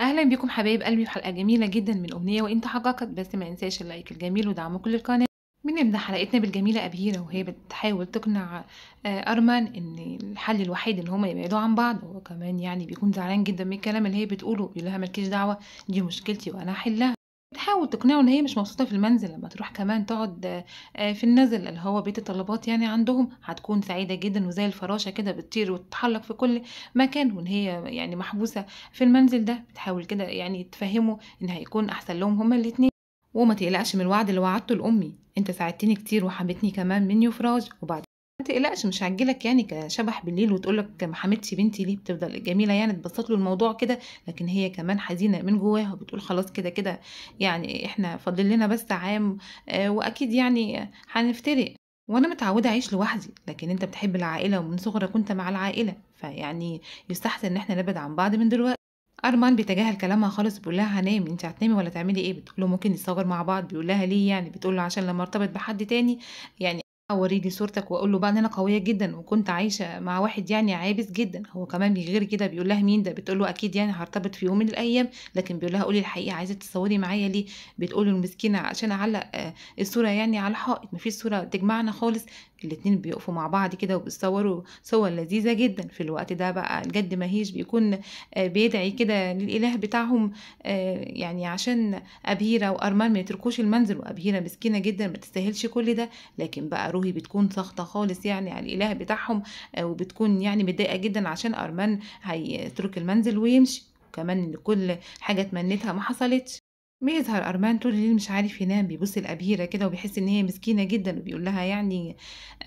اهلا بيكم حبايب قلبي في حلقه جميله جدا من امنيه وانت حققت بس ما انساش اللايك الجميل ودعمكم للقناه بنبدا حلقتنا بالجميله ابهيره وهي بتحاول تقنع آه، ارمان ان الحل الوحيد ان هما يبعدوا عن بعض وكمان يعني بيكون زعلان جدا من الكلام اللي هي بتقوله بيقول لها مالكيش دعوه دي مشكلتي وانا هحلها تحاول تقنعه ان هي مش مبسوطه في المنزل لما تروح كمان تقعد آه، في النزل اللي هو بيت الطلبات يعني عندهم هتكون سعيده جدا وزي الفراشه كده بتطير وتتحلق في كل مكان وان هي يعني محبوسه في المنزل ده بتحاول كده يعني تفهمه ان هيكون احسن لهم هما الاتنين وما تقلقش من الوعد اللي وعدته لامي انت ساعدتني كتير وحمتني كمان من يفراج وبعد تقلقش مش هتجيلك يعني كشبح بالليل وتقول لك ما حمدتش بنتي ليه بتفضل جميله يعني تبسط له الموضوع كده لكن هي كمان حزينه من جواها وبتقول خلاص كده كده يعني احنا فاضل لنا بس عام آه، واكيد يعني هنفترق وانا متعوده اعيش لوحدي لكن انت بتحب العائله ومن صغرك كنت مع العائله فيعني يستحسن ان احنا نبعد عن بعض من دلوقتي ارمان بيتجاهل كلامها خالص بيقول لها هنام انت هتنامي ولا تعملي ايه بتقول له ممكن نتصور مع بعض بيقول لها ليه يعني بتقول له عشان لما ارتبط بحد تاني يعني أورّيه لي صورتك وأقول له بقى إن أنا قوية جدًا، وكنت عايشة مع واحد يعني عابس جدًا، هو كمان بيغِير كده بيقول لها: "مين ده؟" بتقول له: "أكيد يعني هرتبط في يوم من الأيام." لكن بيقول لها: "قولي الحقيقة عايزة تتصوري معايا ليه؟" بتقول له: "المسكينة عشان أعلّق آه، الصورة يعني على الحائط، مفيش صورة تجمعنا خالص." الاتنين بيقفوا مع بعض كده وبيصوروا صور لذيذة جدا في الوقت ده بقى الجد ماهيش بيكون آه، بيدعي كده للإله بتاعهم آه، يعني عشان أبهيرة وأرمان ما يتركوش المنزل وأبهيرة مسكينة جدا ما تستاهلش كل ده لكن بقى روهي بتكون ساخطة خالص يعني على الإله بتاعهم آه، وبتكون يعني متضايقة جدا عشان أرمان هيترك المنزل ويمشي وكمان كل حاجة تمنتها ما حصلتش بيظهر أرمان طول الليل مش عارف ينام، بيبُص لأبيرة كده وبيحس إن هي مسكينة جدًا وبيقول لها يعني: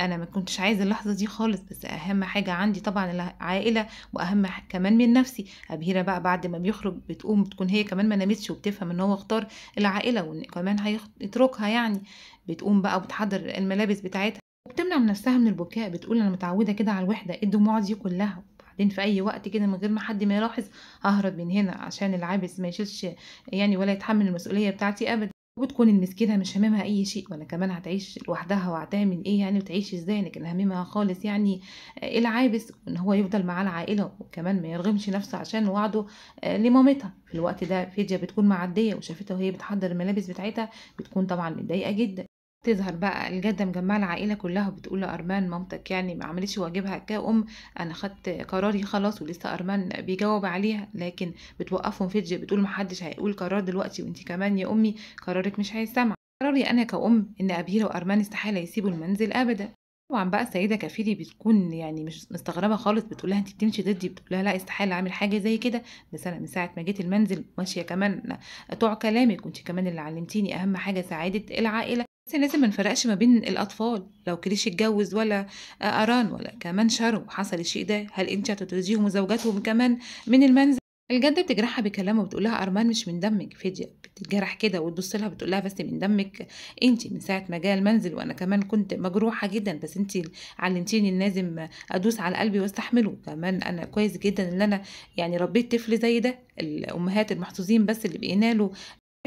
"أنا ما كنتش عايز اللحظة دي خالص، بس أهم حاجة عندي طبعًا العائلة وأهم كمان من نَفْسي." أبيرة بقى بعد ما بيخرج بتقوم بتكون هي كمان ما نامتش وبتفهم إن هو اختار العائلة وإن كمان هيتركها يعني، بتقوم بقى وبتحضّر الملابس بتاعتها وبتمنع نَفْسها من البكاء، بتقول: "أنا متعودة كده على الوحدة، الدموع دي كُلّها؟" بعدين في اي وقت كده من غير ما حد ما يلاحظ ههرب من هنا عشان العابس ما يشيلش يعني ولا يتحمل المسؤوليه بتاعتي ابدا وبتكون المسكينه مش همامها اي شيء ولا كمان هتعيش لوحدها وهتعمل ايه يعني وتعيش ازاي لكن همامها خالص يعني العابس وان هو يفضل معاه العائله وكمان ما يرغمش نفسه عشان وعده آه، لمامتها في الوقت ده فيديا بتكون معديه وشافتها وهي بتحضر الملابس بتاعتها بتكون طبعا متضايقه جدا تظهر بقى الجده مجمعه العائله كلها وبتقول لارمان مامتك يعني ما عملتش واجبها كأم انا خدت قراري خلاص ولسه ارمان بيجاوب عليها لكن بتوقفهم فيديو بتقول محدش هيقول قرار دلوقتي وانت كمان يا امي قرارك مش هيسمع قراري انا كأم ان ابيرا وارمان استحاله يسيبوا المنزل ابدا طبعا بقى السيده كفيلي بتكون يعني مش مستغربه خالص بتقول لها انت بتمشي ضدي بتقول لها لا استحاله اعمل حاجه زي كده بس انا من ساعه ما جيت المنزل ماشيه كمان طوع كلامك وانت كمان اللي علمتيني اهم حاجه سعاده العائله بس لازم ما نفرقش ما بين الأطفال لو كليش اتجوز ولا اران ولا كمان شارو حصل الشيء ده هل انت هتطرديهم وزوجاتهم كمان من المنزل الجده بتجرحها بكلامه وبتقول لها ارمان مش من دمك فديه بتتجرح كده وتبص لها بتقول لها بس من دمك انت من ساعه ما جه المنزل وانا كمان كنت مجروحه جدا بس انت علمتيني ان لازم ادوس على قلبي واستحمله كمان انا كويس جدا ان انا يعني ربيت طفل زي ده الامهات المحظوظين بس اللي بقينا له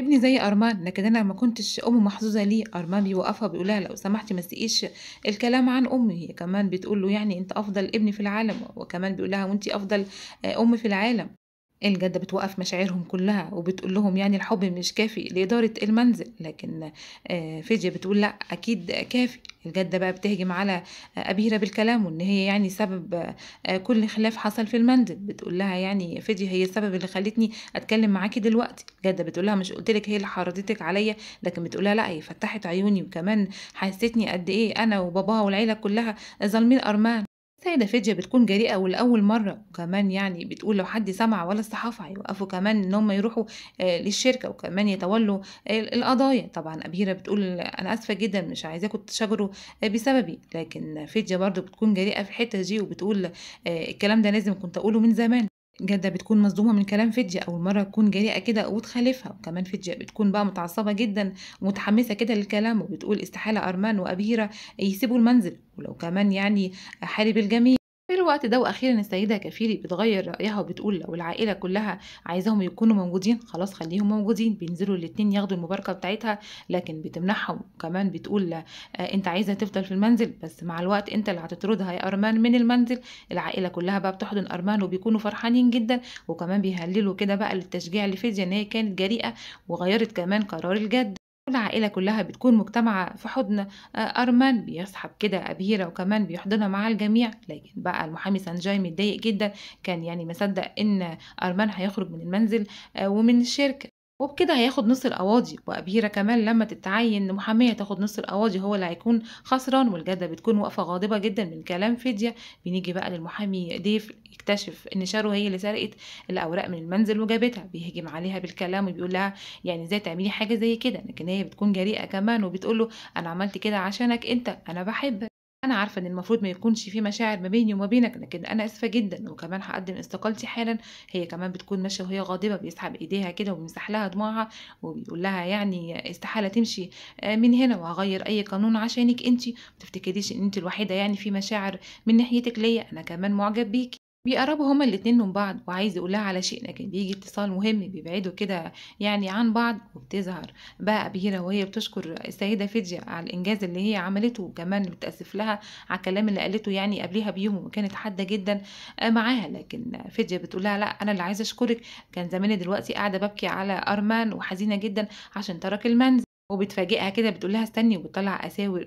ابني زي ارمان لكن انا ما كنتش ام محظوظه ليه ارمان بيوقفها بيقول لها لو سمحتي ما تسقيش الكلام عن امي هي كمان بتقول له يعني انت افضل ابن في العالم وكمان بيقول لها وانت افضل آه، ام في العالم إيه الجده بتوقف مشاعرهم كلها وبتقول لهم يعني الحب مش كافي لاداره المنزل لكن آه، فيديا بتقول لا اكيد كافي الجده بقى بتهجم على ابيره بالكلام وان هي يعني سبب آه، كل خلاف حصل في المنزل بتقول لها يعني فيديا هي السبب اللي خلتني اتكلم معاكي دلوقتي الجده بتقول لها مش قلتلك هي اللي حرضتك عليا لكن بتقول لها لا هي فتحت عيوني وكمان حسيتني قد ايه انا وباباها والعيله كلها ظالمين ارمان سيدة فيديا بتكون جريئة ولأول مرة وكمان يعني بتقول لو حد سمع ولا الصحافة هيوقفوا كمان إن هم يروحوا آه، للشركة وكمان يتولوا آه، القضايا طبعا أبيرة بتقول أنا آسفة جدا مش عايزاكم تشاجروا آه، بسببي لكن فيديا برضو بتكون جريئة في الحتة دي وبتقول الكلام ده لازم كنت أقوله من زمان جدة بتكون مصدومة من كلام فيديا أول مرة تكون جريئة كده وتخالفها وكمان فيديا بتكون بقى متعصبة جدا ومتحمسة كده للكلام وبتقول استحالة أرمان وأبيرة يسيبوا المنزل ولو كمان يعني حارب الجميع في الوقت ده واخيرا السيده كفيري بتغير رايها وبتقول لو العائله كلها عايزاهم يكونوا موجودين خلاص خليهم موجودين بينزلوا الاتنين ياخدوا المباركه بتاعتها لكن بتمنحهم وكمان بتقول آه، انت عايزه تفضل في المنزل بس مع الوقت انت اللي هتطردها يا ارمان من المنزل العائله كلها بقى بتحضن ارمان وبيكونوا فرحانين جدا وكمان بيهللوا كده بقى للتشجيع لفيديا ان هي كانت جريئه وغيرت كمان قرار الجد العائلة كلها بتكون مجتمعة في حضن آه، أرمان بيصحب كده أبيرة وكمان بيحضنها مع الجميع لكن بقى المحامي سانجاي متضايق جدا كان يعني مصدق إن أرمان هيخرج من المنزل آه، ومن الشركة وبكده هياخد نص القواضي وأبيرة كمان لما تتعين محامية تاخد نص القواضي هو اللي هيكون خسران والجدة بتكون واقفة غاضبة جدا من كلام فدية بنيجي بقى للمحامي ديف يكتشف إن شارو هي اللي سرقت الأوراق من المنزل وجابتها بيهجم عليها بالكلام وبيقول لها يعني إزاي تعملي حاجة زي كده لكن هي بتكون جريئة كمان وبتقول له أنا عملت كده عشانك أنت أنا بحبك انا عارفه ان المفروض ما يكونش في مشاعر ما بيني وما بينك لكن انا اسفه جدا وكمان هقدم استقالتي حالا هي كمان بتكون ماشيه وهي غاضبه بيسحب ايديها كده وبيمسح لها دموعها وبيقول لها يعني استحاله تمشي آه، من هنا وهغير اي قانون عشانك انت ما تفتكريش ان انت الوحيده يعني في مشاعر من ناحيتك ليا انا كمان معجب بيكي بيقربوا هما الاتنين من بعض وعايز يقولها على شيء لكن بيجي اتصال مهم بيبعدوا كده يعني عن بعض وبتظهر بقى بيرة وهي بتشكر السيدة فيديا على الإنجاز اللي هي عملته وكمان بتأسف لها على الكلام اللي قالته يعني قبلها بيوم وكانت حادة جدا معاها لكن فيديا بتقولها لا أنا اللي عايزة أشكرك كان زماني دلوقتي قاعدة ببكي على أرمان وحزينة جدا عشان ترك المنزل وبتفاجئها كده بتقول لها استني وبتطلع اساور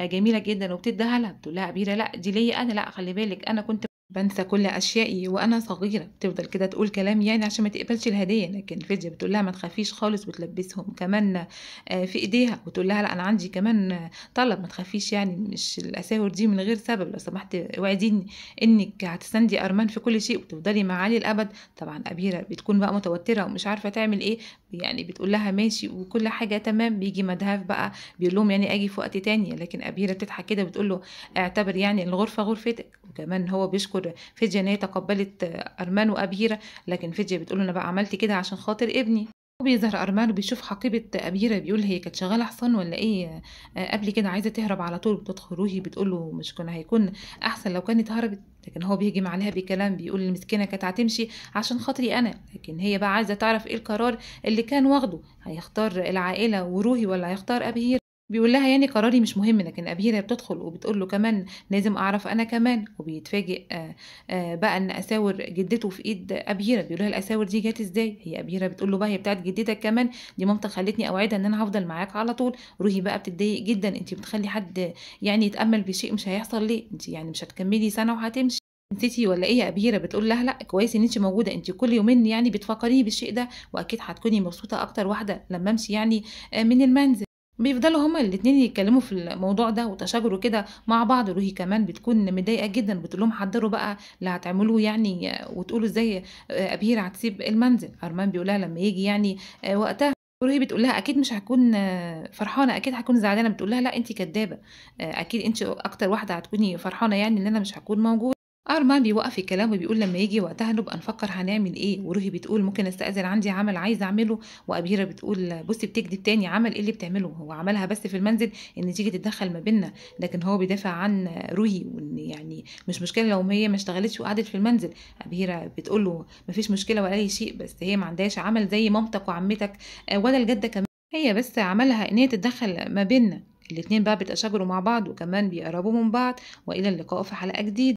جميله جدا وبتديها لها بتقول لها اميره لا دي ليا انا لا خلي بالك انا كنت بنسى كل أشيائي وأنا صغيرة بتفضل كده تقول كلام يعني عشان ما تقبلش الهدية لكن فيديا بتقول لها ما تخافيش خالص وتلبسهم كمان آه، في إيديها وتقول لها لا أنا عندي كمان آه، طلب ما تخافيش يعني مش الأساور دي من غير سبب لو سمحت وعديني إنك هتستندي أرمان في كل شيء وتفضلي معاه الابد طبعا أبيرة بتكون بقى متوترة ومش عارفة تعمل إيه يعني بتقول لها ماشي وكل حاجه تمام بيجي مدهاف بقى بيقول لهم يعني اجي في وقت تاني لكن ابيره بتضحك كده بتقول له اعتبر يعني الغرفه غرفتك وكمان هو بيشكر فيديا ان هي تقبلت ارمان وابيره لكن فيديا بتقول له انا بقى عملت كده عشان خاطر ابني وبيظهر أرمان وبيشوف حقيبة أميرة بيقول هي كانت شغالة حصان ولا إيه آه، قبل كده عايزة تهرب على طول بتدخل روحي بتقول له مش كنا هيكون أحسن لو كانت هربت لكن هو بيهجم عليها بكلام بيقول المسكينة كانت هتمشي عشان خاطري أنا لكن هي بقى عايزة تعرف إيه القرار اللي كان واخده هيختار العائلة وروحي ولا هيختار أبيهير بيقول لها يعني قراري مش مهم لكن أبيرة بتدخل وبتقول له كمان لازم أعرف أنا كمان وبيتفاجئ آه، آه، بقى إن أساور جدته في إيد أبيرة بيقول لها الأساور دي جت إزاي هي أبيرة بتقول له بقى هي بتاعت جدتك كمان دي مامتك خلتني أوعدها إن أنا هفضل معاك على طول روحي بقى بتتضايق جدا أنت بتخلي حد يعني يتأمل بشيء مش هيحصل ليه أنت يعني مش هتكملي سنة وهتمشي نسيتي ولا ايه يا ابيره بتقول لها لا كويس ان انت موجوده انت كل يومين يعني بتفكريني بالشيء ده واكيد هتكوني مبسوطه اكتر واحده لما امشي يعني آه، من المنزل بيفضلوا هما الاتنين يتكلموا في الموضوع ده وتشاجروا كده مع بعض روهي كمان بتكون متضايقه جدا بتقول لهم حضروا بقى اللي هتعملوه يعني وتقولوا ازاي ابهير هتسيب المنزل ارمان بيقولها لما يجي يعني آه، وقتها روهي بتقول لها اكيد مش هكون آه، فرحانه اكيد هكون زعلانه بتقول لها لا انت كدابه آه، اكيد انت اكتر واحده هتكوني فرحانه يعني ان انا مش هكون موجوده أرمان بيوقف الكلام وبيقول لما يجي وقتها نبقى نفكر هنعمل إيه وروهي بتقول ممكن أستأذن عندي عمل عايزة أعمله وأبيرة بتقول بصي بتكدب تاني عمل إيه اللي بتعمله هو عملها بس في المنزل إن تيجي تتدخل ما بينا لكن هو بيدافع عن روهي وإن يعني مش مشكلة لو هي ما اشتغلتش وقعدت في المنزل أبيرة بتقول له مفيش مشكلة ولا أي شيء بس هي ما عندهاش عمل زي مامتك وعمتك آه، ولا الجدة كمان هي بس عملها إن هي تتدخل ما بينا الاتنين بقى بيتشاجروا مع بعض وكمان بيقربوا من بعض وإلى اللقاء في حلقة جديدة